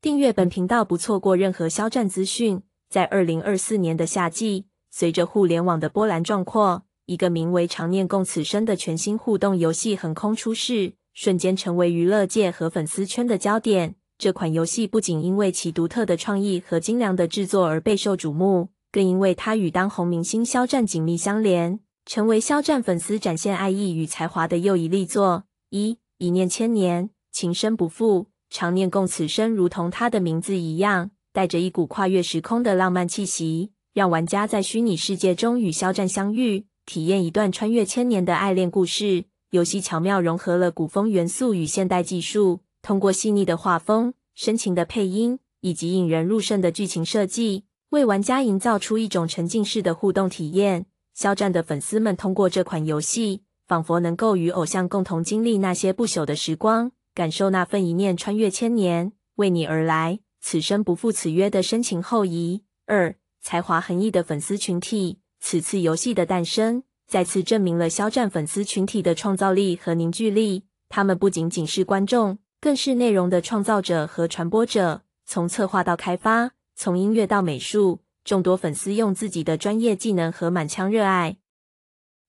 订阅本频道，不错过任何肖战资讯。在二零二四年的夏季，随着互联网的波澜壮阔，一个名为《常念共此生》的全新互动游戏横空出世，瞬间成为娱乐界和粉丝圈的焦点。这款游戏不仅因为其独特的创意和精良的制作而备受瞩目，更因为它与当红明星肖战紧密相连，成为肖战粉丝展现爱意与才华的又一力作。一，一念千年，情深不负。常念共此生，如同他的名字一样，带着一股跨越时空的浪漫气息，让玩家在虚拟世界中与肖战相遇，体验一段穿越千年的爱恋故事。游戏巧妙融合了古风元素与现代技术，通过细腻的画风、深情的配音以及引人入胜的剧情设计，为玩家营造出一种沉浸式的互动体验。肖战的粉丝们通过这款游戏，仿佛能够与偶像共同经历那些不朽的时光。感受那份一念穿越千年，为你而来，此生不负此约的深情厚谊。二，才华横溢的粉丝群体，此次游戏的诞生再次证明了肖战粉丝群体的创造力和凝聚力。他们不仅仅是观众，更是内容的创造者和传播者。从策划到开发，从音乐到美术，众多粉丝用自己的专业技能和满腔热爱，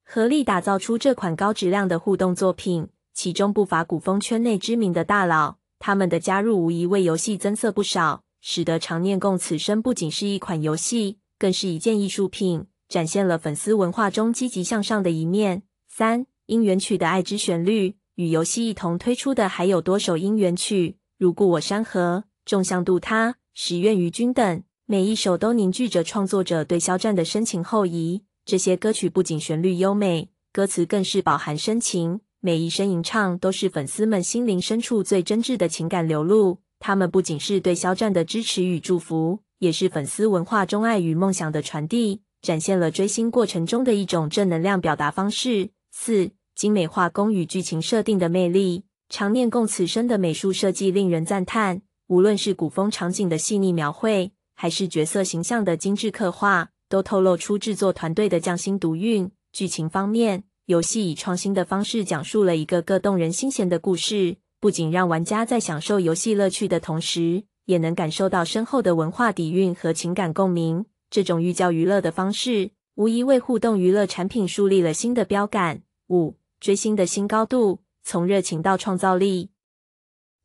合力打造出这款高质量的互动作品。其中不乏古风圈内知名的大佬，他们的加入无疑为游戏增色不少，使得《长念共此生》不仅是一款游戏，更是一件艺术品，展现了粉丝文化中积极向上的一面。三音缘曲的《爱之旋律》与游戏一同推出的还有多首音缘曲，如《故我山河》《众相渡他》《十愿与君等》，每一首都凝聚着创作者对肖战的深情厚谊。这些歌曲不仅旋律优美，歌词更是饱含深情。每一声吟唱都是粉丝们心灵深处最真挚的情感流露，他们不仅是对肖战的支持与祝福，也是粉丝文化中爱与梦想的传递，展现了追星过程中的一种正能量表达方式。四、精美画工与剧情设定的魅力，常念共此生的美术设计令人赞叹，无论是古风场景的细腻描绘，还是角色形象的精致刻画，都透露出制作团队的匠心独运。剧情方面。游戏以创新的方式讲述了一个个动人心弦的故事，不仅让玩家在享受游戏乐趣的同时，也能感受到深厚的文化底蕴和情感共鸣。这种寓教于乐的方式，无疑为互动娱乐产品树立了新的标杆。五追星的新高度，从热情到创造力。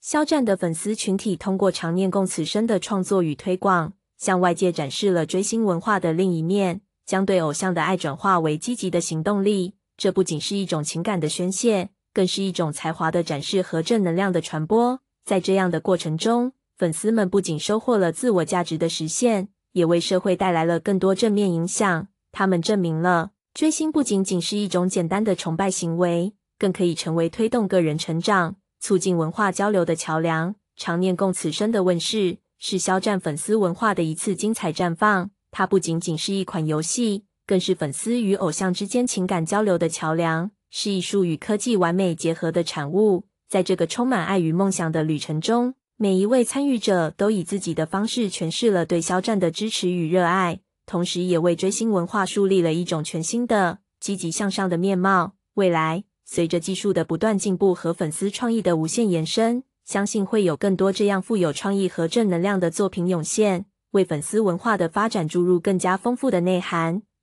肖战的粉丝群体通过长念供此生的创作与推广，向外界展示了追星文化的另一面，将对偶像的爱转化为积极的行动力。这不仅是一种情感的宣泄，更是一种才华的展示和正能量的传播。在这样的过程中，粉丝们不仅收获了自我价值的实现，也为社会带来了更多正面影响。他们证明了，追星不仅仅是一种简单的崇拜行为，更可以成为推动个人成长、促进文化交流的桥梁。《常念共此生》的问世，是肖战粉丝文化的一次精彩绽放。它不仅仅是一款游戏。更是粉丝与偶像之间情感交流的桥梁，是艺术与科技完美结合的产物。在这个充满爱与梦想的旅程中，每一位参与者都以自己的方式诠释了对肖战的支持与热爱，同时也为追星文化树立了一种全新的积极向上的面貌。未来，随着技术的不断进步和粉丝创意的无限延伸，相信会有更多这样富有创意和正能量的作品涌现，为粉丝文化的发展注入更加丰富的内涵。